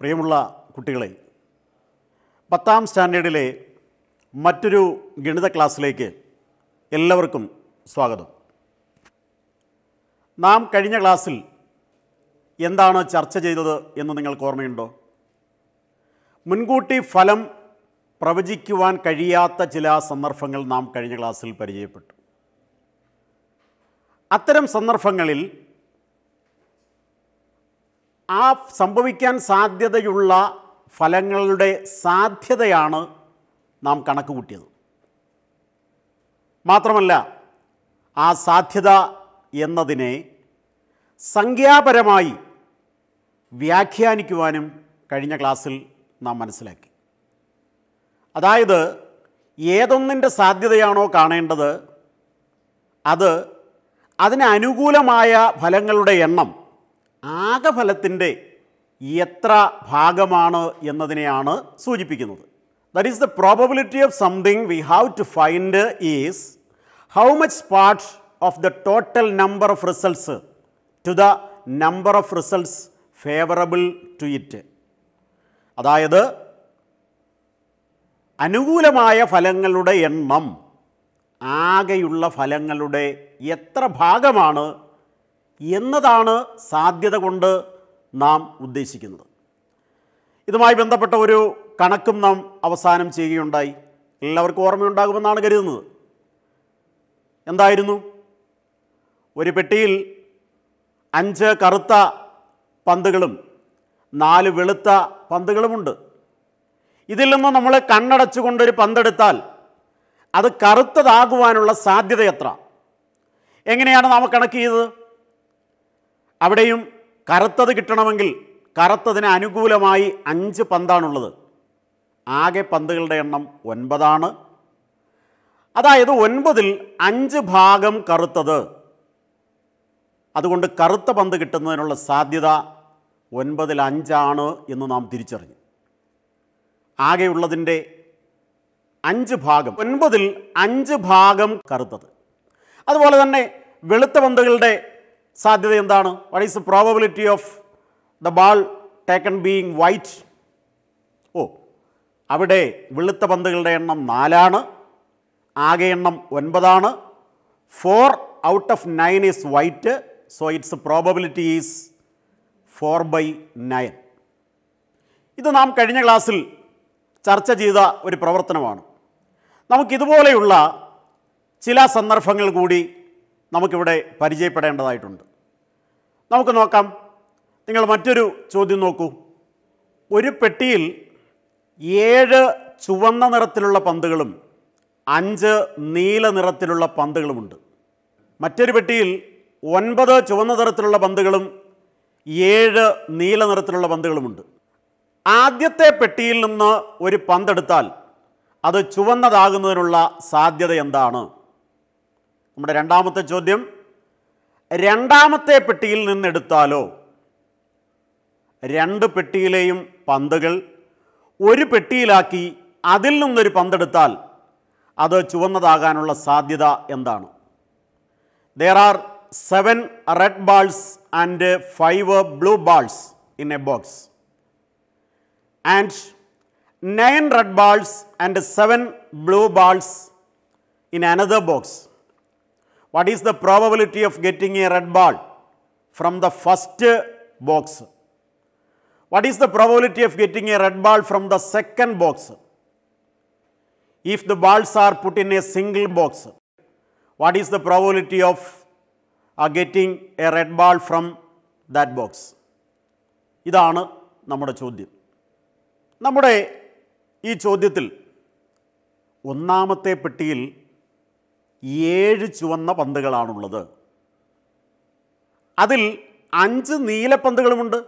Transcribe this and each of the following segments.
പ്രിയമുള്ള കുട്ടികളെ പത്താം സ്റ്റാൻഡേർഡിലെ മറ്റൊരു ഗണിത ക്ലാസ്സിലേക്ക് എല്ലാവർക്കും സ്വാഗതം നാം കഴിഞ്ഞ ക്ലാസ്സിൽ എന്താണ് ചർച്ച ചെയ്തത് എന്ന് നിങ്ങൾക്ക് ഓർമ്മയുണ്ടോ മുൻകൂട്ടി ഫലം പ്രവചിക്കുവാൻ കഴിയാത്ത ചില സന്ദർഭങ്ങൾ നാം കഴിഞ്ഞ ക്ലാസ്സിൽ പരിചയപ്പെട്ടു അത്തരം സന്ദർഭങ്ങളിൽ ആ സംഭവിക്കാൻ സാധ്യതയുള്ള ഫലങ്ങളുടെ സാധ്യതയാണ് നാം കണക്ക് കൂട്ടിയത് മാത്രമല്ല ആ സാധ്യത എന്നതിനെ സംഖ്യാപരമായി വ്യാഖ്യാനിക്കുവാനും കഴിഞ്ഞ ക്ലാസ്സിൽ നാം മനസ്സിലാക്കി അതായത് ഏതൊന്നിൻ്റെ സാധ്യതയാണോ കാണേണ്ടത് അത് അതിനനുകൂലമായ ഫലങ്ങളുടെ എണ്ണം ആകഫലത്തിൻ്റെ എത്ര ഭാഗമാണ് എന്നതിനെയാണ് സൂചിപ്പിക്കുന്നത് that is the probability of something we have to find is how much part of the total number of results to the number of results favourable to it അതായത് അനുകൂലമായ ഫലങ്ങളുടെ എണ്ണം ആകെയുള്ള ഫലങ്ങളുടെ എത്ര ഭാഗമാണ് എന്നതാണ് സാധ്യത കൊണ്ട് നാം ഉദ്ദേശിക്കുന്നത് ഇതുമായി ബന്ധപ്പെട്ട ഒരു കണക്കും നാം അവസാനം ചെയ്യുകയുണ്ടായി എല്ലാവർക്കും ഓർമ്മയുണ്ടാകുമെന്നാണ് കരുതുന്നത് എന്തായിരുന്നു ഒരു പെട്ടിയിൽ അഞ്ച് കറുത്ത പന്തുകളും നാല് വെളുത്ത പന്തുകളുമുണ്ട് ഇതിൽ നിന്ന് നമ്മൾ കണ്ണടച്ചുകൊണ്ടൊരു പന്തെടുത്താൽ അത് കറുത്തതാകുവാനുള്ള സാധ്യത എത്ര എങ്ങനെയാണ് നാം കണക്ക് ചെയ്തത് അവിടെയും കറുത്തത് കിട്ടണമെങ്കിൽ കറുത്തതിന് അനുകൂലമായി അഞ്ച് പന്താണുള്ളത് ആകെ പന്തുകളുടെ എണ്ണം ഒൻപതാണ് അതായത് ഒൻപതിൽ അഞ്ച് ഭാഗം കറുത്തത് അതുകൊണ്ട് കറുത്ത പന്ത് കിട്ടുന്നതിനുള്ള സാധ്യത ഒൻപതിൽ അഞ്ചാണ് എന്ന് നാം തിരിച്ചറിഞ്ഞു ആകെയുള്ളതിൻ്റെ അഞ്ച് ഭാഗം ഒൻപതിൽ അഞ്ച് ഭാഗം കറുത്തത് അതുപോലെ തന്നെ വെളുത്ത പന്തുകളുടെ സാധ്യത എന്താണ് what is the probability of the ball taken being white ഓ അവിടെ വെളുത്ത പന്തുകളുടെ എണ്ണം നാലാണ് ആകെ എണ്ണം ഒൻപതാണ് four out of nine is white so it's probability is four by nine ഇത് നാം കഴിഞ്ഞ ക്ലാസ്സിൽ ചർച്ച ചെയ്ത ഒരു പ്രവർത്തനമാണ് നമുക്കിതുപോലെയുള്ള ചില സന്ദർഭങ്ങൾ കൂടി നമുക്കിവിടെ പരിചയപ്പെടേണ്ടതായിട്ടുണ്ട് നമുക്ക് നോക്കാം നിങ്ങൾ മറ്റൊരു ചോദ്യം നോക്കൂ ഒരു പെട്ടിയിൽ ഏഴ് ചുവന്ന നിറത്തിലുള്ള പന്തുകളും അഞ്ച് നീല നിറത്തിലുള്ള പന്തുകളുമുണ്ട് മറ്റൊരു പെട്ടിയിൽ ഒൻപത് ചുവന്ന നിറത്തിലുള്ള പന്തുകളും ഏഴ് നീല നിറത്തിലുള്ള പന്തുകളുമുണ്ട് ആദ്യത്തെ പെട്ടിയിൽ നിന്ന് ഒരു പന്തെടുത്താൽ അത് ചുവന്നതാകുന്നതിനുള്ള സാധ്യത എന്താണ് നമ്മുടെ രണ്ടാമത്തെ ചോദ്യം രണ്ടാമത്തെ പെട്ടിയിൽ നിന്നെടുത്താലോ രണ്ട് പെട്ടിയിലെയും പന്തുകൾ ഒരു പെട്ടിയിലാക്കി അതിൽ നിന്നൊരു പന്തെടുത്താൽ അത് ചുവന്നതാകാനുള്ള സാധ്യത എന്താണ് there are seven red balls and five blue balls in a box and nine red balls and seven blue balls in another box what is the probability of getting a red ball from the first box what is the probability of getting a red ball from the second box if the balls are put in a single box what is the probability of getting a red ball from that box ഇതാണ് നമ്മുടെ ചോദ്യം നമ്മുടെ ഈ ചോദ്യത്തിൽ ഒന്നാമത്തെ പെട്ടിയിൽ ഏഴ് ചുവന്ന പന്തുകളാണുള്ളത് അതിൽ അഞ്ച് നീലപ്പന്തുകളുമുണ്ട്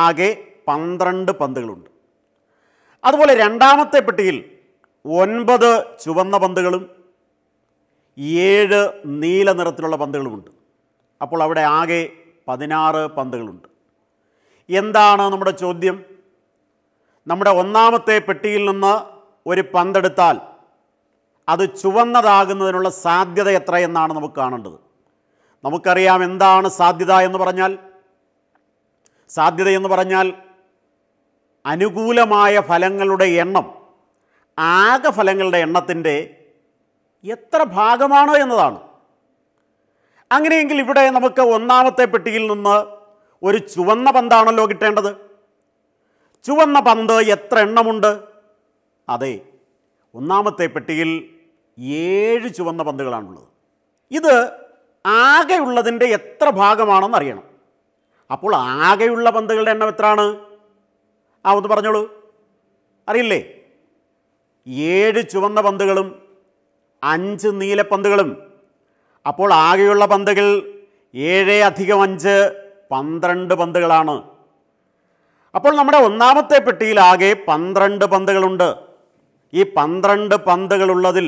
ആകെ പന്ത്രണ്ട് പന്തുകളുണ്ട് അതുപോലെ രണ്ടാമത്തെ പെട്ടിയിൽ ഒൻപത് ചുവന്ന പന്തുകളും ഏഴ് നീല നിറത്തിലുള്ള പന്തുകളുമുണ്ട് അപ്പോൾ അവിടെ ആകെ പതിനാറ് പന്തുകളുണ്ട് എന്താണ് നമ്മുടെ ചോദ്യം നമ്മുടെ ഒന്നാമത്തെ പെട്ടിയിൽ നിന്ന് ഒരു പന്തെടുത്താൽ അത് ചുവന്നതാകുന്നതിനുള്ള സാധ്യത എത്രയെന്നാണ് നമുക്ക് കാണേണ്ടത് നമുക്കറിയാം എന്താണ് സാധ്യത എന്ന് പറഞ്ഞാൽ സാധ്യത എന്ന് പറഞ്ഞാൽ അനുകൂലമായ ഫലങ്ങളുടെ എണ്ണം ആകെ ഫലങ്ങളുടെ എണ്ണത്തിൻ്റെ എത്ര ഭാഗമാണ് എന്നതാണ് അങ്ങനെയെങ്കിൽ ഇവിടെ നമുക്ക് ഒന്നാമത്തെ പെട്ടിയിൽ നിന്ന് ഒരു ചുവന്ന പന്താണല്ലോ കിട്ടേണ്ടത് ചുവന്ന പന്ത് എത്ര എണ്ണമുണ്ട് അതെ ഒന്നാമത്തെ പെട്ടിയിൽ ഏഴ് ചുവന്ന പന്തുകളാണുള്ളത് ഇത് ആകെയുള്ളതിൻ്റെ എത്ര ഭാഗമാണെന്ന് അറിയണം അപ്പോൾ ആകെയുള്ള പന്തുകളുടെ എണ്ണം എത്രയാണ് ആ ഒന്ന് പറഞ്ഞോളൂ അറിയില്ലേ ഏഴ് ചുവന്ന പന്തുകളും അഞ്ച് നീലപ്പന്തുകളും അപ്പോൾ ആകെയുള്ള പന്തുകൾ ഏഴ് അധികം അഞ്ച് പന്ത്രണ്ട് പന്തുകളാണ് അപ്പോൾ നമ്മുടെ ഒന്നാമത്തെ പെട്ടിയിൽ ആകെ പന്ത്രണ്ട് പന്തുകളുണ്ട് ഈ പന്ത്രണ്ട് പന്തുകളുള്ളതിൽ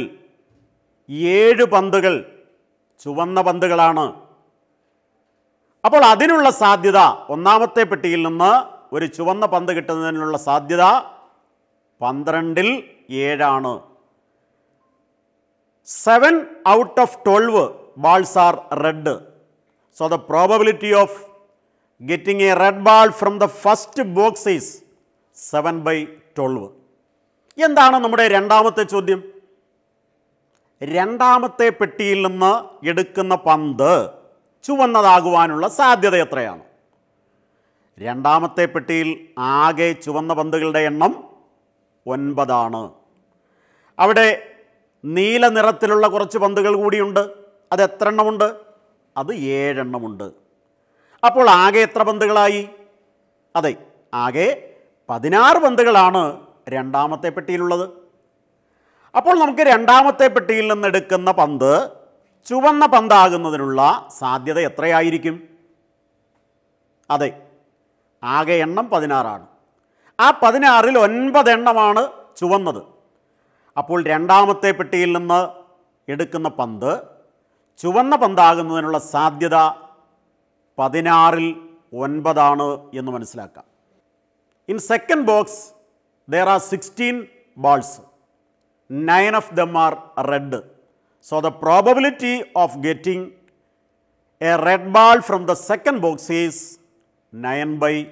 ഏഴ് പന്തുകൾ ചുവന്ന പന്തുകളാണ് അപ്പോൾ അതിനുള്ള സാധ്യത ഒന്നാമത്തെ പെട്ടിയിൽ നിന്ന് ഒരു ചുവന്ന പന്ത് കിട്ടുന്നതിനുള്ള സാധ്യത പന്ത്രണ്ടിൽ ഏഴാണ് seven out of twelve balls are red so the probability of getting a red ball from the first box is seven by twelve എന്താണ് നമ്മുടെ രണ്ടാമത്തെ ചോദ്യം രണ്ടാമത്തെ പെട്ടിയിൽ നിന്ന് എടുക്കുന്ന പന്ത് ചുവന്നതാകുവാനുള്ള സാധ്യത എത്രയാണ് രണ്ടാമത്തെ പെട്ടിയിൽ ആകെ ചുവന്ന പന്തുകളുടെ എണ്ണം ഒൻപതാണ് അവിടെ നീല നിറത്തിലുള്ള കുറച്ച് പന്തുകൾ കൂടിയുണ്ട് അത് എത്ര എണ്ണമുണ്ട് അത് ഏഴെണ്ണമുണ്ട് അപ്പോൾ ആകെ എത്ര പന്തുകളായി അതെ ആകെ പതിനാറ് പന്തുകളാണ് രണ്ടാമത്തെ പെട്ടിയിലുള്ളത് അപ്പോൾ നമുക്ക് രണ്ടാമത്തെ പെട്ടിയിൽ നിന്ന് എടുക്കുന്ന പന്ത് ചുവന്ന പന്താകുന്നതിനുള്ള സാധ്യത എത്രയായിരിക്കും അതെ ആകെ എണ്ണം പതിനാറാണ് ആ പതിനാറിൽ ഒൻപത് എണ്ണമാണ് ചുവന്നത് അപ്പോൾ രണ്ടാമത്തെ പെട്ടിയിൽ നിന്ന് എടുക്കുന്ന പന്ത് ചുവന്ന പന്താകുന്നതിനുള്ള സാധ്യത പതിനാറിൽ ഒൻപതാണ് എന്ന് മനസ്സിലാക്കാം in second box there are sixteen balls nine of them are red so the probability of getting a red ball from the second box is 9 by 16.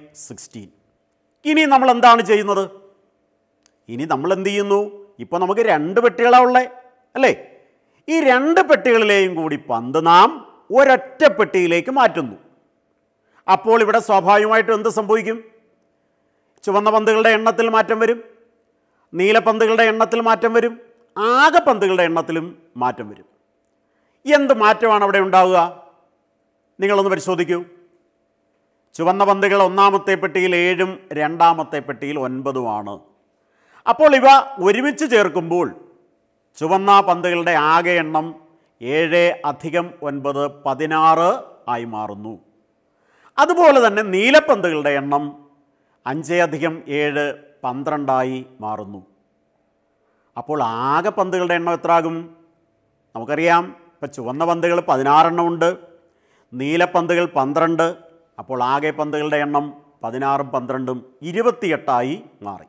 ഇനി നമ്മൾ എന്താണ് ചെയ്യുന്നത് ഇനി നമ്മൾ എന്ത് ചെയ്യുന്നു ഇപ്പോൾ നമുക്ക് രണ്ട് പെട്ടികളാണ് ഉള്ളത് അല്ലേ ഈ രണ്ട് പെട്ടികളിലെയും കൂടി പന്ത് നാം ഒരൊറ്റ പെട്ടിയിലേക്ക് മാറ്റുന്നു അപ്പോൾ ഇവിടെ സ്വാഭാവികമായിട്ടും എന്ത് സംഭവിക്കും ചുവന്ന പന്തുകളുടെ എണ്ണത്തിൽ മാറ്റം വരും നീലപ്പന്തുകളുടെ എണ്ണത്തിൽ മാറ്റം വരും ആകെ പന്തുകളുടെ എണ്ണത്തിലും മാറ്റം വരും എന്ത് മാറ്റമാണ് അവിടെ ഉണ്ടാവുക നിങ്ങളൊന്ന് പരിശോധിക്കൂ ചുവന്ന പന്തുകൾ ഒന്നാമത്തെ പെട്ടിയിൽ ഏഴും രണ്ടാമത്തെ പെട്ടിയിൽ ഒൻപതുമാണ് അപ്പോൾ ഇവ ഒരുമിച്ച് ചേർക്കുമ്പോൾ ചുവന്ന പന്തുകളുടെ ആകെ എണ്ണം ഏഴ് അധികം ഒൻപത് പതിനാറ് ആയി മാറുന്നു അതുപോലെ തന്നെ നീലപ്പന്തുകളുടെ എണ്ണം അഞ്ച് അധികം ഏഴ് പന്ത്രണ്ടായി മാറുന്നു അപ്പോൾ ആകെ പന്തുകളുടെ എണ്ണം എത്ര ആകും നമുക്കറിയാം ഇപ്പം ചുവന്ന പന്തുകൾ പതിനാറെണ്ണം ഉണ്ട് നീലപ്പന്തുകൾ പന്ത്രണ്ട് അപ്പോൾ ആകെ പന്തുകളുടെ എണ്ണം പതിനാറും പന്ത്രണ്ടും ഇരുപത്തിയെട്ടായി മാറി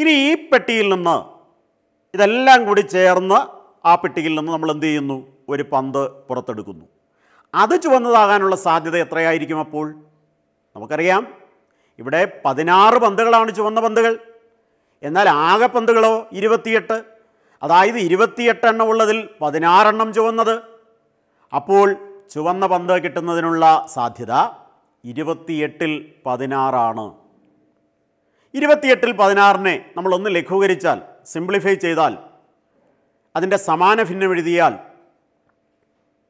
ഇനി ഈ പെട്ടിയിൽ നിന്ന് ഇതെല്ലാം കൂടി ചേർന്ന് ആ പെട്ടിയിൽ നിന്ന് നമ്മൾ എന്ത് ചെയ്യുന്നു ഒരു പന്ത് പുറത്തെടുക്കുന്നു അത് ചുവന്നതാകാനുള്ള സാധ്യത എത്രയായിരിക്കും അപ്പോൾ നമുക്കറിയാം ഇവിടെ പതിനാറ് പന്തുകളാണ് ചുവന്ന പന്തുകൾ എന്നാൽ ആകെ പന്തുകളോ ഇരുപത്തിയെട്ട് അതായത് ഇരുപത്തിയെട്ട് എണ്ണം ഉള്ളതിൽ പതിനാറെണ്ണം ചുവന്നത് അപ്പോൾ ചുവന്ന പന്ത് കിട്ടുന്നതിനുള്ള സാധ്യത ഇരുപത്തിയെട്ടിൽ പതിനാറാണ് ഇരുപത്തിയെട്ടിൽ പതിനാറിനെ നമ്മളൊന്ന് ലഘൂകരിച്ചാൽ സിംപ്ലിഫൈ ചെയ്താൽ അതിൻ്റെ സമാന ഭിന്നം എഴുതിയാൽ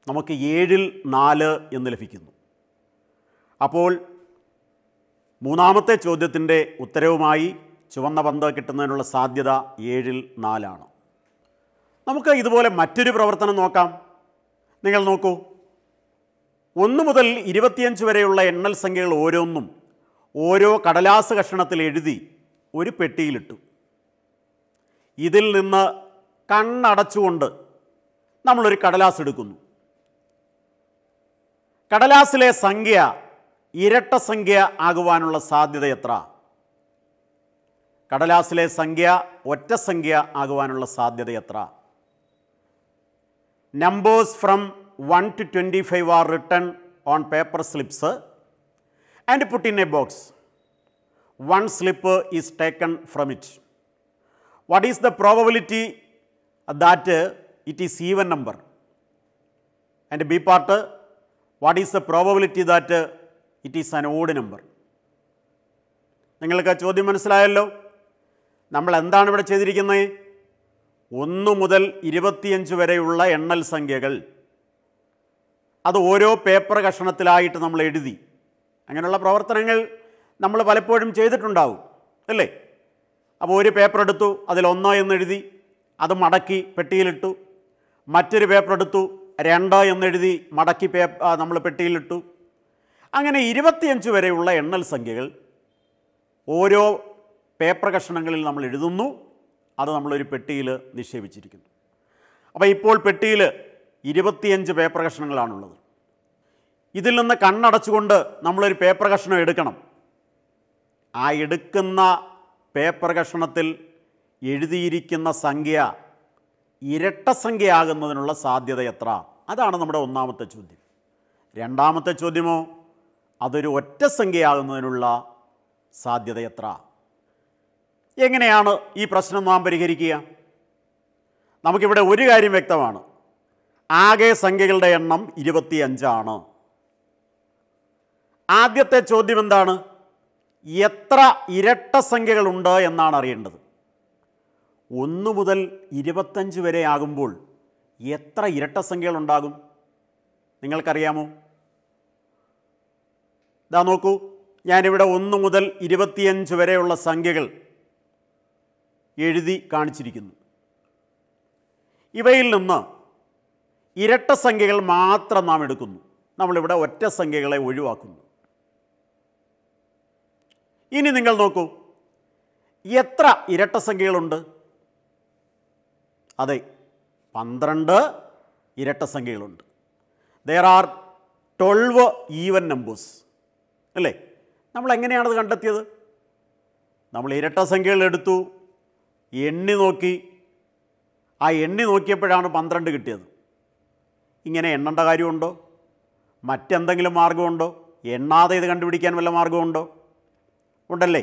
നമുക്ക് ഏഴിൽ നാല് എന്ന് ലഭിക്കുന്നു അപ്പോൾ മൂന്നാമത്തെ ചോദ്യത്തിൻ്റെ ഉത്തരവുമായി ചുവന്ന പന്ത് കിട്ടുന്നതിനുള്ള സാധ്യത ഏഴിൽ നാലാണ് നമുക്ക് ഇതുപോലെ മറ്റൊരു പ്രവർത്തനം നോക്കാം നിങ്ങൾ നോക്കൂ ഒന്ന് മുതൽ ഇരുപത്തിയഞ്ച് വരെയുള്ള എണ്ണൽ സംഖ്യകൾ ഓരോന്നും ഓരോ കടലാസ് കഷണത്തിൽ എഴുതി ഒരു പെട്ടിയിലിട്ടു ഇതിൽ നിന്ന് കണ്ണടച്ചുകൊണ്ട് നമ്മളൊരു കടലാസ് എടുക്കുന്നു കടലാസിലെ സംഖ്യ ഇരട്ട സംഖ്യ ആകുവാനുള്ള സാധ്യത എത്ര കടലാസിലെ സംഖ്യ ഒറ്റ സംഖ്യ ആകുവാനുള്ള സാധ്യത എത്ര numbers from one to twenty five are written on paper slips and put in a box one slip is taken from it what is the probability that it is even number and B part what is the probability that it is an odd odd number നിങ്ങൾക്ക് ആ ചോദ്യം മനസ്സിലായല്ലോ നമ്മൾ എന്താണ് ഇവിടെ ചെയ്തിരിക്കുന്നത് ഒന്ന് മുതൽ ഇരുപത്തിയഞ്ച് വരെയുള്ള എണ്ണൽ സംഖ്യകൾ അത് ഓരോ പേപ്പർ കഷണത്തിലായിട്ട് നമ്മൾ എഴുതി അങ്ങനെയുള്ള പ്രവർത്തനങ്ങൾ നമ്മൾ പലപ്പോഴും ചെയ്തിട്ടുണ്ടാവും അല്ലേ അപ്പോൾ ഒരു പേപ്പർ എടുത്തു അതിൽ എന്ന് എന്നെഴുതി അത് മടക്കി പെട്ടിയിലിട്ടു മറ്റൊരു പേപ്പർ എടുത്തു രണ്ടോ എന്നെഴുതി മടക്കി പേപ്പ നമ്മൾ പെട്ടിയിലിട്ടു അങ്ങനെ ഇരുപത്തിയഞ്ച് വരെയുള്ള എണ്ണൽ സംഖ്യകൾ ഓരോ പേപ്പർ കഷണങ്ങളിൽ നമ്മൾ എഴുതുന്നു അത് നമ്മളൊരു പെട്ടിയിൽ നിക്ഷേപിച്ചിരിക്കുന്നു അപ്പോൾ ഇപ്പോൾ പെട്ടിയിൽ ഇരുപത്തിയഞ്ച് പേപ്പർ കഷണങ്ങളാണുള്ളത് ഇതിൽ നിന്ന് കണ്ണടച്ചുകൊണ്ട് നമ്മളൊരു പേപ്പർ കഷ്ണം എടുക്കണം ആ എടുക്കുന്ന പേപ്പർ കഷണത്തിൽ എഴുതിയിരിക്കുന്ന സംഖ്യ ഇരട്ട സംഖ്യയാകുന്നതിനുള്ള സാധ്യത എത്ര അതാണ് നമ്മുടെ ഒന്നാമത്തെ ചോദ്യം രണ്ടാമത്തെ ചോദ്യമോ അതൊരു ഒറ്റ സംഖ്യയാകുന്നതിനുള്ള സാധ്യത എത്ര എങ്ങനെയാണ് ഈ പ്രശ്നം നാം പരിഹരിക്കുക നമുക്കിവിടെ ഒരു കാര്യം വ്യക്തമാണ് ആകെ സംഖ്യകളുടെ എണ്ണം ഇരുപത്തിയഞ്ചാണ് ആദ്യത്തെ ചോദ്യം എന്താണ് എത്ര ഇരട്ട സംഖ്യകളുണ്ട് എന്നാണ് അറിയേണ്ടത് ഒന്ന് മുതൽ ഇരുപത്തഞ്ച് വരെ ആകുമ്പോൾ എത്ര ഇരട്ട സംഖ്യകളുണ്ടാകും നിങ്ങൾക്കറിയാമോ ഇതാ നോക്കൂ ഞാനിവിടെ ഒന്ന് മുതൽ ഇരുപത്തിയഞ്ച് വരെയുള്ള സംഖ്യകൾ എഴുതി കാണിച്ചിരിക്കുന്നു ഇവയിൽ നിന്ന് ഇരട്ട സംഖ്യകൾ മാത്രം നാം എടുക്കുന്നു നമ്മളിവിടെ ഒറ്റ സംഖ്യകളെ ഒഴിവാക്കുന്നു ഇനി നിങ്ങൾ നോക്കൂ എത്ര ഇരട്ട സംഖ്യകളുണ്ട് അതെ പന്ത്രണ്ട് ഇരട്ട സംഖ്യകളുണ്ട് there are twelve even numbers അല്ലേ നമ്മൾ എങ്ങനെയാണത് കണ്ടെത്തിയത് നമ്മൾ ഇരട്ട സംഖ്യകളെടുത്തു എണ്ണി നോക്കി ആ എണ്ണി നോക്കിയപ്പോഴാണ് പന്ത്രണ്ട് കിട്ടിയത് ഇങ്ങനെ എണ്ണേണ്ട കാര്യമുണ്ടോ മറ്റെന്തെങ്കിലും മാർഗമുണ്ടോ എണ്ണാതെ ഇത് കണ്ടുപിടിക്കാൻ വല്ല മാർഗമുണ്ടോ ഉണ്ടല്ലേ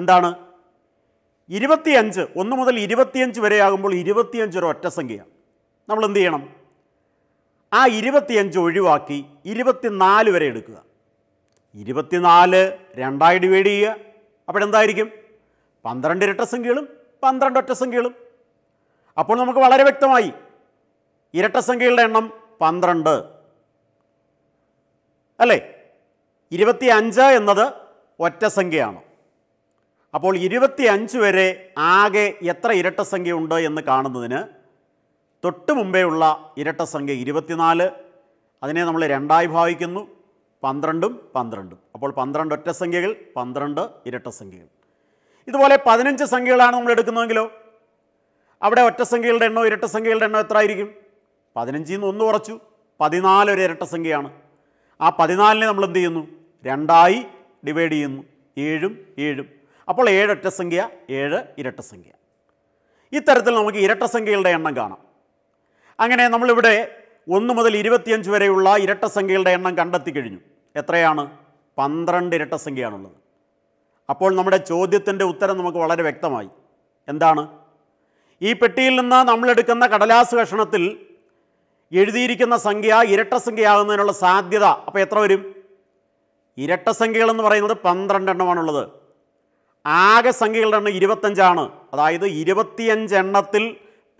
എന്താണ് ഇരുപത്തിയഞ്ച് ഒന്ന് മുതൽ ഇരുപത്തിയഞ്ച് വരെ ആകുമ്പോൾ ഇരുപത്തിയഞ്ച് ഒരു ഒറ്റ സംഖ്യയാണ് നമ്മൾ എന്ത് ചെയ്യണം ആ ഇരുപത്തിയഞ്ച് ഒഴിവാക്കി ഇരുപത്തിനാല് വരെ എടുക്കുക ഇരുപത്തിനാല് രണ്ടായി ഡിവൈഡ് ചെയ്യുക അപ്പോഴെന്തായിരിക്കും പന്ത്രണ്ട് ഇരട്ട സംഖ്യകളും പന്ത്രണ്ട് ഒറ്റ സംഖ്യകളും അപ്പോൾ നമുക്ക് വളരെ വ്യക്തമായി ഇരട്ട സംഖ്യകളുടെ എണ്ണം പന്ത്രണ്ട് അല്ലേ ഇരുപത്തി അഞ്ച് എന്നത് ഒറ്റ സംഖ്യയാണ് അപ്പോൾ ഇരുപത്തി അഞ്ച് വരെ ആകെ എത്ര ഇരട്ട സംഖ്യ ഉണ്ട് എന്ന് കാണുന്നതിന് തൊട്ട് മുമ്പേ ഉള്ള ഇരട്ട സംഖ്യ ഇരുപത്തിനാല് അതിനെ നമ്മൾ രണ്ടായി ഭാവിക്കുന്നു പന്ത്രണ്ടും പന്ത്രണ്ടും അപ്പോൾ പന്ത്രണ്ട് ഒറ്റ സംഖ്യകൾ പന്ത്രണ്ട് ഇരട്ട സംഖ്യകൾ ഇതുപോലെ പതിനഞ്ച് സംഖ്യകളാണ് നമ്മൾ എടുക്കുന്നതെങ്കിലോ അവിടെ ഒറ്റ സംഖ്യകളുടെ എണ്ണോ ഇരട്ട സംഖ്യകളുടെ എണ്ണോ എത്ര ആയിരിക്കും പതിനഞ്ചിൽ നിന്ന് ഒന്ന് കുറച്ചു പതിനാല് ഒരു ഇരട്ട സംഖ്യയാണ് ആ പതിനാലിനെ നമ്മൾ എന്ത് ചെയ്യുന്നു രണ്ടായി ഡിവൈഡ് ചെയ്യുന്നു ഏഴും ഏഴും അപ്പോൾ ഏഴ് ഒറ്റ സംഖ്യ ഏഴ് ഇരട്ട സംഖ്യ ഇത്തരത്തിൽ നമുക്ക് ഇരട്ട സംഖ്യകളുടെ എണ്ണം കാണാം അങ്ങനെ നമ്മളിവിടെ ഒന്ന് മുതൽ ഇരുപത്തിയഞ്ച് വരെയുള്ള ഇരട്ട സംഖ്യകളുടെ എണ്ണം കണ്ടെത്തി കഴിഞ്ഞു എത്രയാണ് പന്ത്രണ്ട് ഇരട്ട സംഖ്യയാണുള്ളത് അപ്പോൾ നമ്മുടെ ചോദ്യത്തിൻ്റെ ഉത്തരം നമുക്ക് വളരെ വ്യക്തമായി എന്താണ് ഈ പെട്ടിയിൽ നിന്ന് നമ്മളെടുക്കുന്ന കടലാസ് കഷണത്തിൽ എഴുതിയിരിക്കുന്ന സംഖ്യ ഇരട്ട സംഖ്യയാകുന്നതിനുള്ള സാധ്യത അപ്പോൾ എത്ര വരും ഇരട്ട സംഖ്യകളെന്ന് പറയുന്നത് പന്ത്രണ്ടെണ്ണമാണുള്ളത് ആകെ സംഖ്യകളുടെ എണ്ണം ഇരുപത്തഞ്ചാണ് അതായത് ഇരുപത്തിയഞ്ച് എണ്ണത്തിൽ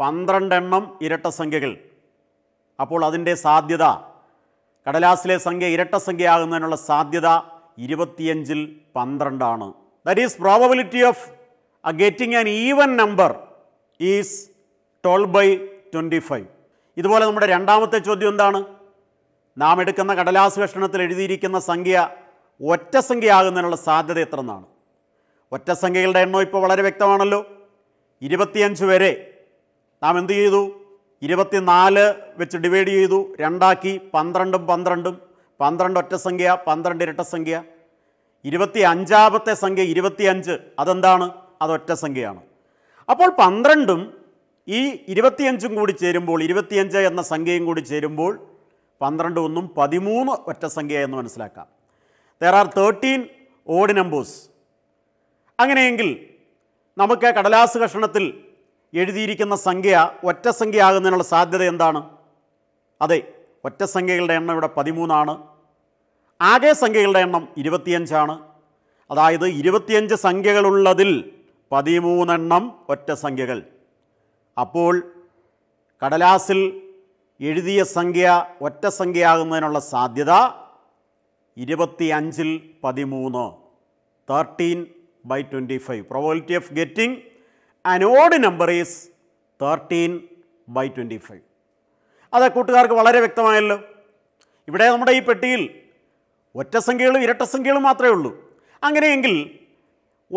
പന്ത്രണ്ടെണ്ണം ഇരട്ട സംഖ്യകൾ അപ്പോൾ അതിൻ്റെ സാധ്യത കടലാസിലെ സംഖ്യ ഇരട്ട സംഖ്യയാകുന്നതിനുള്ള സാധ്യത ഇരുപത്തിയഞ്ചിൽ പന്ത്രണ്ടാണ് that is probability of uh getting an even number is twelve by twenty five ഇതുപോലെ നമ്മുടെ രണ്ടാമത്തെ ചോദ്യം എന്താണ് നാം എടുക്കുന്ന കടലാസ് കഷണത്തിൽ എഴുതിയിരിക്കുന്ന സംഖ്യ ഒറ്റ സംഖ്യയാകുന്നതിനുള്ള സാധ്യത എത്ര എന്നാണ് ഒറ്റ സംഖ്യകളുടെ എണ്ണം ഇപ്പോൾ വളരെ വ്യക്തമാണല്ലോ ഇരുപത്തിയഞ്ച് വരെ നാം എന്തു ചെയ്തു ഇരുപത്തിനാല് വെച്ച് ഡിവൈഡ് ചെയ്തു രണ്ടാക്കി പന്ത്രണ്ടും പന്ത്രണ്ടും പന്ത്രണ്ട് ഒറ്റ സംഖ്യ പന്ത്രണ്ട് ഇരട്ട സംഖ്യ ഇരുപത്തി അഞ്ചാമത്തെ സംഖ്യ ഇരുപത്തി അഞ്ച് അതെന്താണ് അതൊറ്റ സംഖ്യയാണ് അപ്പോൾ പന്ത്രണ്ടും ഈ ഇരുപത്തിയഞ്ചും കൂടി ചേരുമ്പോൾ ഇരുപത്തിയഞ്ച് എന്ന സംഖ്യയും കൂടി ചേരുമ്പോൾ പന്ത്രണ്ട് ഒന്നും പതിമൂന്ന് ഒറ്റ സംഖ്യ എന്ന് മനസ്സിലാക്കാം there are thirteen odd numbers അങ്ങനെയെങ്കിൽ നമുക്ക് കടലാസ് കഷണത്തിൽ എഴുതിയിരിക്കുന്ന സംഖ്യ ഒറ്റ സംഖ്യ ആകുന്നതിനുള്ള സാധ്യത എന്താണ് അതെ ഒറ്റ സംഖ്യകളുടെ എണ്ണം ഇവിടെ പതിമൂന്നാണ് ആകെ സംഖ്യകളുടെ എണ്ണം ഇരുപത്തിയഞ്ചാണ് അതായത് ഇരുപത്തിയഞ്ച് സംഖ്യകളുള്ളതിൽ പതിമൂന്നെണ്ണം ഒറ്റ സംഖ്യകൾ അപ്പോൾ കടലാസിൽ എഴുതിയ സംഖ്യ ഒറ്റ സംഖ്യയാകുന്നതിനുള്ള സാധ്യത ഇരുപത്തിയഞ്ചിൽ പതിമൂന്ന് thirteen by twenty five probability of getting an number is thirteen by twenty five അത് കൂട്ടുകാർക്ക് വളരെ വ്യക്തമായല്ലോ ഇവിടെ നമ്മുടെ ഈ പെട്ടിയിൽ ഒറ്റ സംഖ്യകളും ഇരട്ട സംഖ്യകളും മാത്രമേ ഉള്ളൂ അങ്ങനെയെങ്കിൽ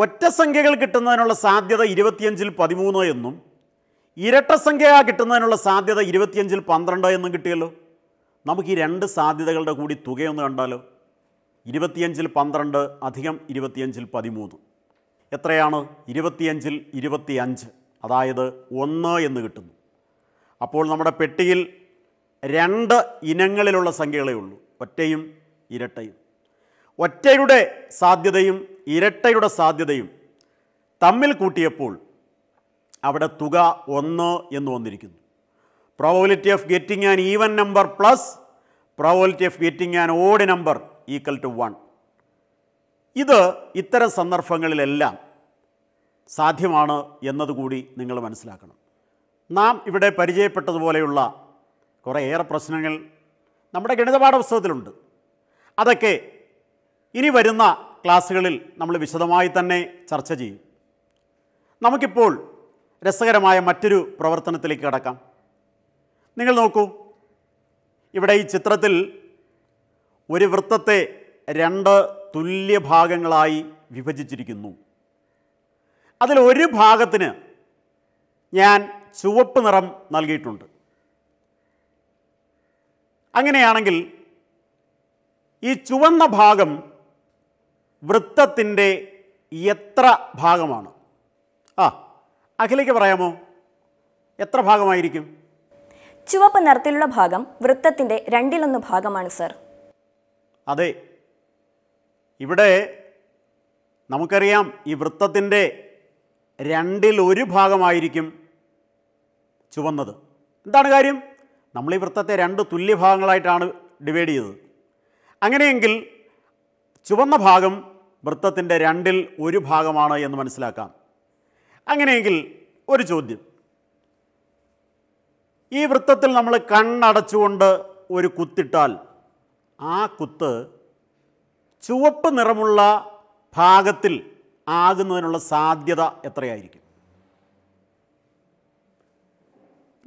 ഒറ്റ സംഖ്യകൾ കിട്ടുന്നതിനുള്ള സാധ്യത ഇരുപത്തിയഞ്ചിൽ പതിമൂന്ന് എന്നും ഇരട്ട സംഖ്യ കിട്ടുന്നതിനുള്ള സാധ്യത ഇരുപത്തിയഞ്ചിൽ പന്ത്രണ്ട് എന്നും കിട്ടിയല്ലോ നമുക്ക് ഈ രണ്ട് സാധ്യതകളുടെ കൂടി തുകയൊന്ന് കണ്ടാലോ ഇരുപത്തിയഞ്ചിൽ പന്ത്രണ്ട് അധികം ഇരുപത്തിയഞ്ചിൽ പതിമൂന്ന് എത്രയാണ് ഇരുപത്തിയഞ്ചിൽ ഇരുപത്തിയഞ്ച് അതായത് ഒന്ന് എന്ന് കിട്ടുന്നു അപ്പോൾ നമ്മുടെ പെട്ടിയിൽ രണ്ട് ഇനങ്ങളിലുള്ള സംഖ്യകളേ ഉള്ളൂ ഒറ്റയും ഇരട്ടയും ഒറ്റയുടെ സാധ്യതയും ഇരട്ടയുടെ സാധ്യതയും തമ്മിൽ കൂട്ടിയപ്പോൾ അവിടെ തുക ഒന്ന് എന്ന് വന്നിരിക്കുന്നു probability of getting an even number plus probability of getting an odd number equal to one ഇത് ഇത്തരം സന്ദർഭങ്ങളിലെല്ലാം സാധ്യമാണ് എന്നതുകൂടി നിങ്ങൾ മനസ്സിലാക്കണം നാം ഇവിടെ പരിചയപ്പെട്ടതുപോലെയുള്ള കുറേയേറെ പ്രശ്നങ്ങൾ നമ്മുടെ ഗണിത പാഠപുസ്തകത്തിലുണ്ട് അതൊക്കെ ഇനി വരുന്ന ക്ലാസ്സുകളിൽ നമ്മൾ വിശദമായി തന്നെ ചർച്ച ചെയ്യും നമുക്കിപ്പോൾ രസകരമായ മറ്റൊരു പ്രവർത്തനത്തിലേക്ക് കടക്കാം നിങ്ങൾ നോക്കൂ ഇവിടെ ഈ ചിത്രത്തിൽ ഒരു വൃത്തത്തെ രണ്ട് തുല്യ ഭാഗങ്ങളായി വിഭജിച്ചിരിക്കുന്നു അതിൽ ഒരു ഭാഗത്തിന് ഞാൻ ചുവപ്പ് നിറം നൽകിയിട്ടുണ്ട് അങ്ങനെയാണെങ്കിൽ ഈ ചുവന്ന ഭാഗം വൃത്തത്തിൻ്റെ എത്ര ഭാഗമാണ് ആ അഖിലേക്ക് പറയാമോ എത്ര ഭാഗമായിരിക്കും ചുവപ്പ് നിറത്തിലുള്ള ഭാഗം വൃത്തത്തിൻ്റെ രണ്ടിലൊന്ന് ഭാഗമാണ് സർ അതെ ഇവിടെ നമുക്കറിയാം ഈ വൃത്തത്തിൻ്റെ രണ്ടിൽ ഒരു ഭാഗമായിരിക്കും ചുവന്നത് എന്താണ് കാര്യം നമ്മൾ ഈ വൃത്തത്തെ രണ്ട് തുല്യ ഭാഗങ്ങളായിട്ടാണ് ഡിവൈഡ് ചെയ്തത് അങ്ങനെയെങ്കിൽ ചുവന്ന ഭാഗം വൃത്തത്തിൻ്റെ രണ്ടിൽ ഒരു ഭാഗമാണ് എന്ന് മനസ്സിലാക്കാം അങ്ങനെയെങ്കിൽ ഒരു ചോദ്യം ഈ വൃത്തത്തിൽ നമ്മൾ കണ്ണടച്ചുകൊണ്ട് ഒരു കുത്തിട്ടാൽ ആ കുത്ത് ചുവപ്പ് നിറമുള്ള ഭാഗത്തിൽ ആകുന്നതിനുള്ള സാധ്യത എത്രയായിരിക്കും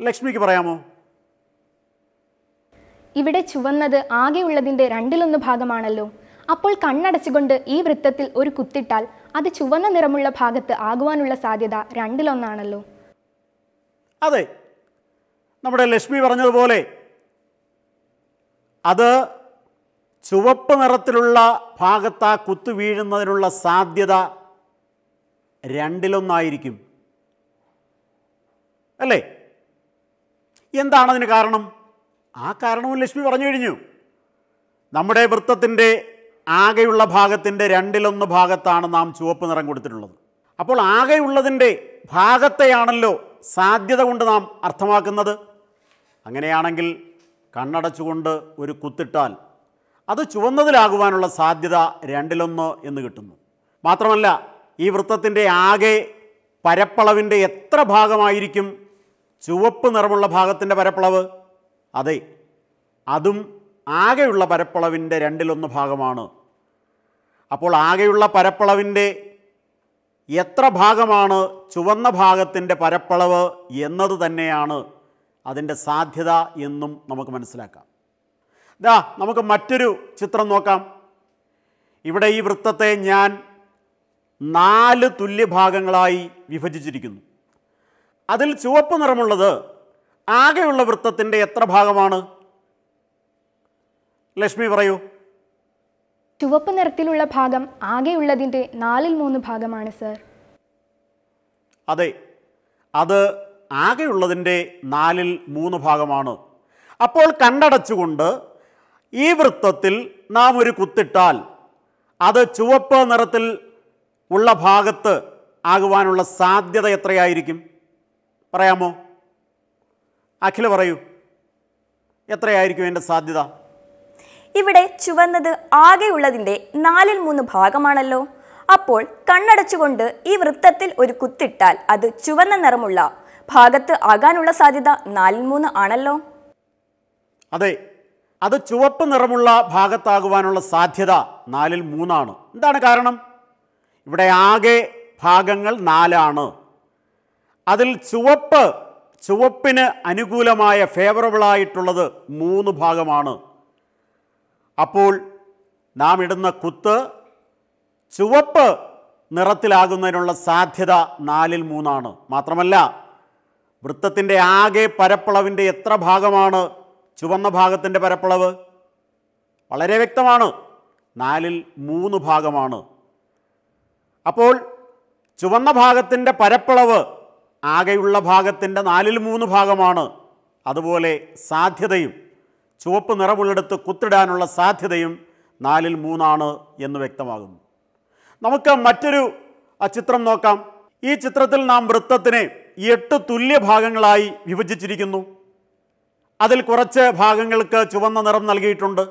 ലക്ഷ്മിക്ക് പറയാമോ ഇവിടെ ചുവന്നത് ആകെയുള്ളതിൻ്റെ രണ്ടിലൊന്ന് ഭാഗമാണല്ലോ അപ്പോൾ കണ്ണടച്ചുകൊണ്ട് ഈ വൃത്തത്തിൽ ഒരു കുത്തിട്ടാൽ അത് ചുവന്ന നിറമുള്ള ഭാഗത്ത് ആകുവാനുള്ള സാധ്യത രണ്ടിലൊന്നാണല്ലോ അതെ നമ്മുടെ ലക്ഷ്മി പറഞ്ഞതുപോലെ അത് ചുവപ്പ് നിറത്തിലുള്ള ഭാഗത്ത് ആ കുത്തു വീഴുന്നതിനുള്ള സാധ്യത രണ്ടിലൊന്നായിരിക്കും അല്ലേ എന്താണ് അതിന് കാരണം ആ കാരണവും ലക്ഷ്മി പറഞ്ഞു കഴിഞ്ഞു നമ്മുടെ വൃത്തത്തിൻ്റെ ആകെയുള്ള ഭാഗത്തിൻ്റെ രണ്ടിലൊന്ന് ഭാഗത്താണ് നാം ചുവപ്പ് നിറം കൊടുത്തിട്ടുള്ളത് അപ്പോൾ ആകെയുള്ളതിൻ്റെ ഭാഗത്തെയാണല്ലോ സാധ്യത കൊണ്ട് നാം അർത്ഥമാക്കുന്നത് അങ്ങനെയാണെങ്കിൽ കണ്ണടച്ചുകൊണ്ട് ഒരു കുത്തിട്ടാൽ അത് ചുവന്നതിലാകുവാനുള്ള സാധ്യത രണ്ടിലൊന്ന് എന്ന് കിട്ടുന്നു മാത്രമല്ല ഈ വൃത്തത്തിൻ്റെ ആകെ പരപ്പളവിൻ്റെ എത്ര ഭാഗമായിരിക്കും ചുവപ്പ് നിറമുള്ള ഭാഗത്തിൻ്റെ പരപ്പളവ് അതെ അതും ആകെയുള്ള പരപ്പളവിൻ്റെ രണ്ടിലൊന്ന് ഭാഗമാണ് അപ്പോൾ ആകെയുള്ള പരപ്പളവിൻ്റെ എത്ര ഭാഗമാണ് ചുവന്ന ഭാഗത്തിൻ്റെ പരപ്പളവ് എന്നത് തന്നെയാണ് അതിൻ്റെ സാധ്യത എന്നും നമുക്ക് മനസ്സിലാക്കാം ദാ നമുക്ക് മറ്റൊരു ചിത്രം നോക്കാം ഇവിടെ ഈ വൃത്തത്തെ ഞാൻ നാല് തുല്യഭാഗങ്ങളായി വിഭജിച്ചിരിക്കുന്നു അതിൽ ചുവപ്പ് നിറമുള്ളത് ആകെയുള്ള വൃത്തത്തിൻ്റെ എത്ര ഭാഗമാണ് ലക്ഷ്മി പറയൂ ചുവപ്പ് നിറത്തിലുള്ള ഭാഗം ആകെയുള്ളതിൻ്റെ നാലിൽ മൂന്ന് ഭാഗമാണ് സർ അതെ അത് ആകെയുള്ളതിൻ്റെ നാലിൽ മൂന്ന് ഭാഗമാണ് അപ്പോൾ കണ്ടടച്ചുകൊണ്ട് ഈ വൃത്തത്തിൽ നാം ഒരു കുത്തിട്ടാൽ അത് ചുവപ്പ് നിറത്തിൽ ഉള്ള ഭാഗത്ത് ആകുവാനുള്ള സാധ്യത എത്രയായിരിക്കും പറയാമോ അഖിൽ പറയൂ എത്രയായിരിക്കും എൻ്റെ സാധ്യത ഇവിടെ ചുവന്നത് ആകെയുള്ളതിൻ്റെ നാലിൽ മൂന്ന് ഭാഗമാണല്ലോ അപ്പോൾ കണ്ണടച്ചുകൊണ്ട് ഈ വൃത്തത്തിൽ ഒരു കുത്തിട്ടാൽ അത് ചുവന്ന നിറമുള്ള ഭാഗത്ത് ആകാനുള്ള സാധ്യത നാലിൽ മൂന്ന് ആണല്ലോ അതെ അത് ചുവപ്പ് നിറമുള്ള ഭാഗത്താകുവാനുള്ള സാധ്യത നാലിൽ മൂന്നാണ് എന്താണ് കാരണം ഇവിടെ ആകെ ഭാഗങ്ങൾ നാലാണ് അതിൽ ചുവപ്പ് ചുവപ്പിന് അനുകൂലമായ ഫേവറബിളായിട്ടുള്ളത് മൂന്ന് ഭാഗമാണ് അപ്പോൾ നാം ഇടുന്ന കുത്ത് ചുവപ്പ് നിറത്തിലാകുന്നതിനുള്ള സാധ്യത നാലിൽ മൂന്നാണ് മാത്രമല്ല വൃത്തത്തിൻ്റെ ആകെ പരപ്പളവിൻ്റെ എത്ര ഭാഗമാണ് ചുവന്ന ഭാഗത്തിൻ്റെ പരപ്പളവ് വളരെ വ്യക്തമാണ് നാലിൽ മൂന്ന് ഭാഗമാണ് അപ്പോൾ ചുവന്ന ഭാഗത്തിൻ്റെ പരപ്പളവ് ആകെയുള്ള ഭാഗത്തിൻ്റെ നാലിൽ മൂന്ന് ഭാഗമാണ് അതുപോലെ സാധ്യതയും ചുവപ്പ് നിറമുള്ളെടുത്ത് കുത്തിടാനുള്ള സാധ്യതയും നാലിൽ മൂന്നാണ് എന്ന് വ്യക്തമാകുന്നു നമുക്ക് മറ്റൊരു ചിത്രം നോക്കാം ഈ ചിത്രത്തിൽ നാം വൃത്തത്തിനെ എട്ട് തുല്യ ഭാഗങ്ങളായി വിഭജിച്ചിരിക്കുന്നു അതിൽ കുറച്ച് ഭാഗങ്ങൾക്ക് ചുവന്ന നിറം നൽകിയിട്ടുണ്ട്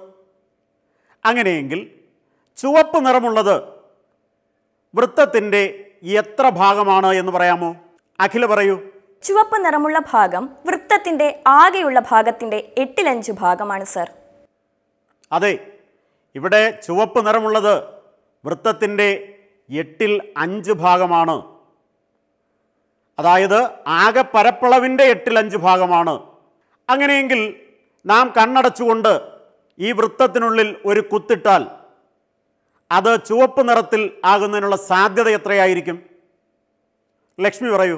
അങ്ങനെയെങ്കിൽ ചുവപ്പ് നിറമുള്ളത് വൃത്തത്തിൻ്റെ എത്ര ഭാഗമാണ് എന്ന് പറയാമോ അഖില പറയൂ ചുവപ്പ് നിറമുള്ള ഭാഗം വൃത്തത്തിൻ്റെ ആകെയുള്ള ഭാഗത്തിൻ്റെ എട്ടിലഞ്ച് ഭാഗമാണ് സർ അതെ ഇവിടെ ചുവപ്പ് നിറമുള്ളത് വൃത്തത്തിൻ്റെ എട്ടിൽ അഞ്ച് ഭാഗമാണ് അതായത് ആകെ പരപ്പളവിൻ്റെ എട്ടിലഞ്ച് ഭാഗമാണ് അങ്ങനെയെങ്കിൽ നാം കണ്ണടച്ചുകൊണ്ട് ഈ വൃത്തത്തിനുള്ളിൽ ഒരു കുത്തിട്ടാൽ അത് ചുവപ്പ് നിറത്തിൽ ആകുന്നതിനുള്ള സാധ്യത എത്രയായിരിക്കും ലക്ഷ്മി പറയൂ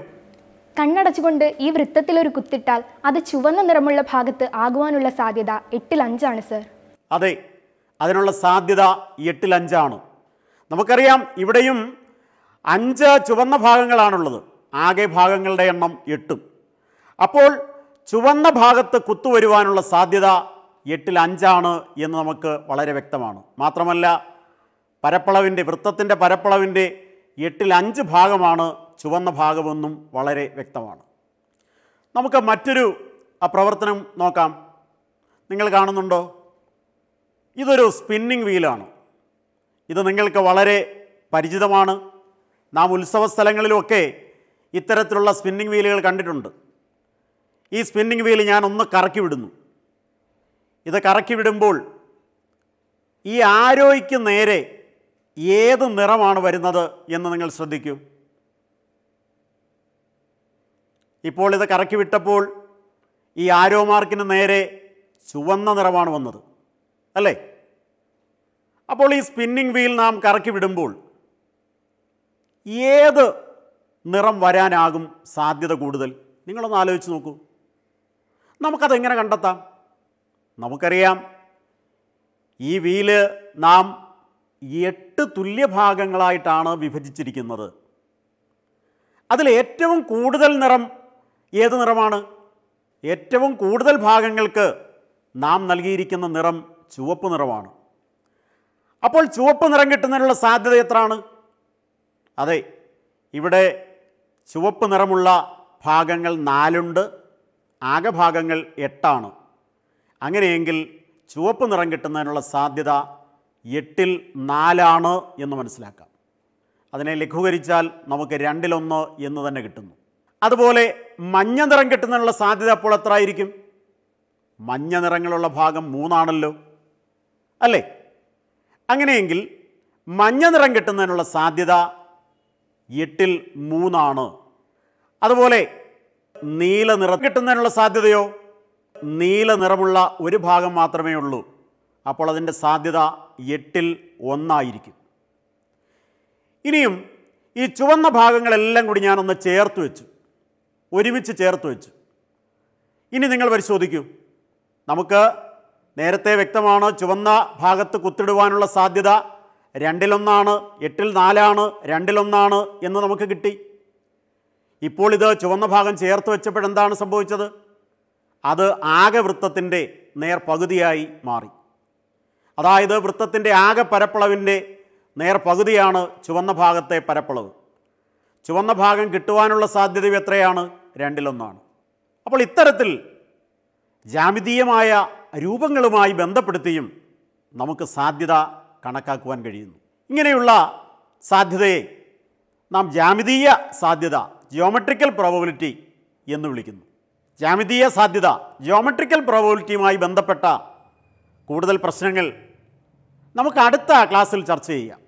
കണ്ണടച്ചുകൊണ്ട് ഈ വൃത്തത്തിൽ ഒരു കുത്തിട്ടാൽ അത് ചുവന്ന നിറമുള്ള ഭാഗത്ത് ആകുവാനുള്ള സാധ്യത എട്ടിൽ അഞ്ചാണ് സർ അതെ അതിനുള്ള സാധ്യത എട്ടിൽ അഞ്ചാണ് നമുക്കറിയാം ഇവിടെയും അഞ്ച് ചുവന്ന ഭാഗങ്ങളാണുള്ളത് ആകെ ഭാഗങ്ങളുടെ എണ്ണം എട്ടും അപ്പോൾ ചുവന്ന ഭാഗത്ത് കുത്തുവരുവാനുള്ള സാധ്യത എട്ടിൽ അഞ്ചാണ് എന്ന് നമുക്ക് വളരെ വ്യക്തമാണ് മാത്രമല്ല പരപ്പളവിൻ്റെ വൃത്തത്തിൻ്റെ പരപ്പളവിൻ്റെ എട്ടിൽ അഞ്ച് ഭാഗമാണ് ചുവന്ന ഭാഗമെന്നും വളരെ വ്യക്തമാണ് നമുക്ക് മറ്റൊരു പ്രവർത്തനം നോക്കാം നിങ്ങൾ കാണുന്നുണ്ടോ ഇതൊരു സ്പിന്നിങ് വീലാണ് ഇത് നിങ്ങൾക്ക് വളരെ പരിചിതമാണ് നാം ഉത്സവ സ്ഥലങ്ങളിലുമൊക്കെ ഇത്തരത്തിലുള്ള സ്പിന്നിങ് വീലുകൾ കണ്ടിട്ടുണ്ട് ഈ സ്പിന്നിങ് വീൽ ഞാൻ ഒന്ന് കറക്കി വിടുന്നു ഇത് കറക്കി വിടുമ്പോൾ ഈ ആരോയ്ക്ക് നേരെ ഏത് നിറമാണ് വരുന്നത് എന്ന് നിങ്ങൾ ശ്രദ്ധിക്കൂ ഇപ്പോൾ ഇത് കറക്കി വിട്ടപ്പോൾ ഈ ആരോ മാർക്കിന് നേരെ ചുവന്ന നിറമാണ് വന്നത് അല്ലേ അപ്പോൾ ഈ സ്പിന്നിങ് വീൽ നാം കറക്കി വിടുമ്പോൾ ഏത് നിറം വരാനാകും സാധ്യത കൂടുതൽ നിങ്ങളൊന്ന് ആലോചിച്ച് നോക്കൂ നമുക്കതെങ്ങനെ കണ്ടെത്താം നമുക്കറിയാം ഈ വീല് നാം എട്ട് തുല്യഭാഗങ്ങളായിട്ടാണ് വിഭജിച്ചിരിക്കുന്നത് അതിൽ ഏറ്റവും കൂടുതൽ നിറം ഏത് നിറമാണ് ഏറ്റവും കൂടുതൽ ഭാഗങ്ങൾക്ക് നാം നൽകിയിരിക്കുന്ന നിറം ചുവപ്പ് നിറമാണ് അപ്പോൾ ചുവപ്പ് നിറം കിട്ടുന്നതിനുള്ള സാധ്യത എത്രയാണ് അതെ ഇവിടെ ചുവപ്പ് നിറമുള്ള ഭാഗങ്ങൾ നാലുണ്ട് ആകെ ഭാഗങ്ങൾ എട്ടാണ് അങ്ങനെയെങ്കിൽ ചുവപ്പ് നിറം കിട്ടുന്നതിനുള്ള സാധ്യത എട്ടിൽ നാലാണ് എന്ന് മനസ്സിലാക്കാം അതിനെ ലഘൂകരിച്ചാൽ നമുക്ക് രണ്ടിലൊന്ന് എന്ന് തന്നെ കിട്ടുന്നു അതുപോലെ മഞ്ഞ നിറം കിട്ടുന്നതിനുള്ള സാധ്യത അപ്പോൾ എത്ര ആയിരിക്കും മഞ്ഞ നിറങ്ങളുള്ള ഭാഗം മൂന്നാണല്ലോ അല്ലേ അങ്ങനെയെങ്കിൽ മഞ്ഞ നിറം കിട്ടുന്നതിനുള്ള സാധ്യത എട്ടിൽ മൂന്നാണ് അതുപോലെ നീല നിറം കിട്ടുന്നതിനുള്ള സാധ്യതയോ നീല നിറമുള്ള ഒരു ഭാഗം മാത്രമേ ഉള്ളൂ അപ്പോൾ അതിൻ്റെ സാധ്യത എട്ടിൽ ഒന്നായിരിക്കും ഇനിയും ഈ ചുവന്ന ഭാഗങ്ങളെല്ലാം കൂടി ഞാനൊന്ന് ചേർത്ത് വെച്ചു ഒരുമിച്ച് ചേർത്ത് വെച്ചു ഇനി നിങ്ങൾ പരിശോധിക്കൂ നമുക്ക് നേരത്തെ വ്യക്തമാണ് ചുവന്ന ഭാഗത്ത് കുത്തിടുവാനുള്ള സാധ്യത രണ്ടിലൊന്നാണ് എട്ടിൽ നാലാണ് രണ്ടിലൊന്നാണ് എന്ന് നമുക്ക് കിട്ടി ഇപ്പോൾ ഇത് ചുവന്ന ഭാഗം ചേർത്ത് വെച്ചപ്പോഴെന്താണ് സംഭവിച്ചത് അത് ആകെ വൃത്തത്തിൻ്റെ നേർപകുതിയായി മാറി അതായത് വൃത്തത്തിൻ്റെ ആകെ പരപ്പളവിൻ്റെ നേർപകുതിയാണ് ചുവന്ന ഭാഗത്തെ പരപ്പളവ് ചുവന്ന ഭാഗം കിട്ടുവാനുള്ള സാധ്യത എത്രയാണ് രണ്ടിലൊന്നാണ് അപ്പോൾ ഇത്തരത്തിൽ ജാമിതീയമായ രൂപങ്ങളുമായി ബന്ധപ്പെടുത്തിയും നമുക്ക് സാധ്യത കണക്കാക്കുവാൻ കഴിയുന്നു ഇങ്ങനെയുള്ള സാധ്യതയെ നാം ജാമിതീയ സാധ്യത ജിയോമെട്രിക്കൽ പ്രോബബിലിറ്റി എന്ന് വിളിക്കുന്നു ജാമിതീയ സാധ്യത ജിയോമെട്രിക്കൽ പ്രോബബിലിറ്റിയുമായി ബന്ധപ്പെട്ട കൂടുതൽ പ്രശ്നങ്ങൾ നമുക്ക് അടുത്ത ക്ലാസ്സിൽ ചർച്ച ചെയ്യാം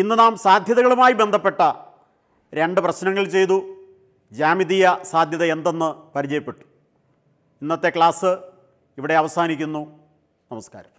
ഇന്ന് നാം സാധ്യതകളുമായി ബന്ധപ്പെട്ട രണ്ട് പ്രശ്നങ്ങൾ ചെയ്തു ജാമിതീയ സാധ്യത എന്തെന്ന് പരിചയപ്പെട്ടു ഇന്നത്തെ ക്ലാസ് ഇവിടെ അവസാനിക്കുന്നു നമസ്കാരം